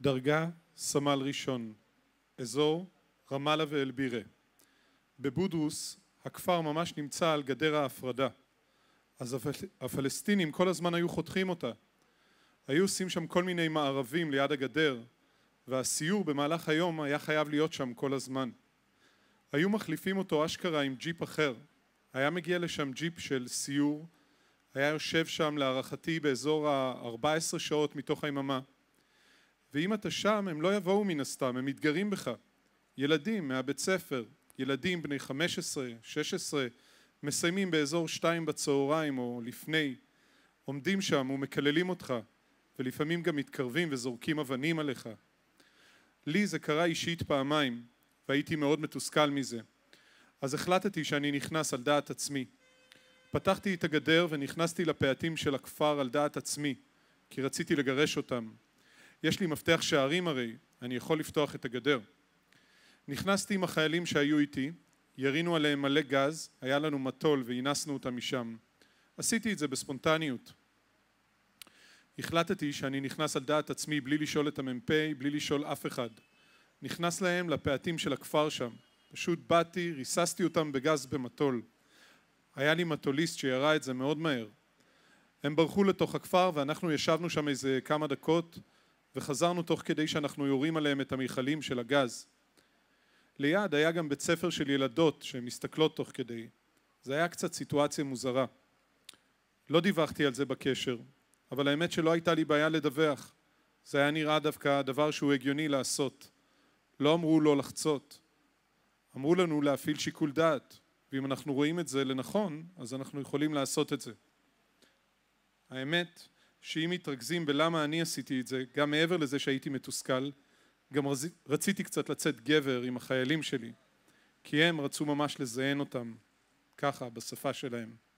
דרגה סמל ראשון, אזור רמאללה ואלבירה. בבודרוס הכפר ממש נמצא על גדר ההפרדה, אז הפלסטינים כל הזמן היו חותכים אותה. היו עושים שם כל מיני מערבים ליד הגדר, והסיור במהלך היום היה חייב להיות שם כל הזמן. היו מחליפים אותו אשכרה עם ג'יפ אחר. היה מגיע לשם ג'יפ של סיור, היה יושב שם להערכתי באזור ה-14 שעות מתוך היממה. ואם אתה שם הם לא יבואו מן הסתם, הם מתגרים בך. ילדים מהבית ספר, ילדים בני 15, 16, מסיימים באזור שתיים בצהריים או לפני, עומדים שם ומקללים אותך, ולפעמים גם מתקרבים וזורקים אבנים עליך. לי זה קרה אישית פעמיים, והייתי מאוד מתוסכל מזה. אז החלטתי שאני נכנס על דעת עצמי. פתחתי את הגדר ונכנסתי לפאתים של הכפר על דעת עצמי, כי רציתי לגרש אותם. יש לי מפתח שערים הרי, אני יכול לפתוח את הגדר. נכנסתי עם החיילים שהיו איתי, ירינו עליהם מלא גז, היה לנו מטול והנסנו אותם משם. עשיתי את זה בספונטניות. החלטתי שאני נכנס על דעת עצמי בלי לשאול את המ"פ, בלי לשאול אף אחד. נכנס להם לפאתים של הכפר שם. פשוט באתי, ריססתי אותם בגז במטול. היה לי מטוליסט שירה את זה מאוד מהר. הם ברחו לתוך הכפר ואנחנו ישבנו שם איזה כמה דקות וחזרנו תוך כדי שאנחנו יורים עליהם את המכלים של הגז. ליד היה גם בית ספר של ילדות שהן מסתכלות תוך כדי. זה היה קצת סיטואציה מוזרה. לא דיווחתי על זה בקשר, אבל האמת שלא הייתה לי בעיה לדווח. זה היה נראה דווקא דבר שהוא הגיוני לעשות. לא אמרו לא לחצות. אמרו לנו להפעיל שיקול דעת, ואם אנחנו רואים את זה לנכון, אז אנחנו יכולים לעשות את זה. האמת, שאם מתרכזים בלמה אני עשיתי את זה, גם מעבר לזה שהייתי מתוסכל, גם רציתי קצת לצאת גבר עם החיילים שלי, כי הם רצו ממש לזיין אותם, ככה, בשפה שלהם.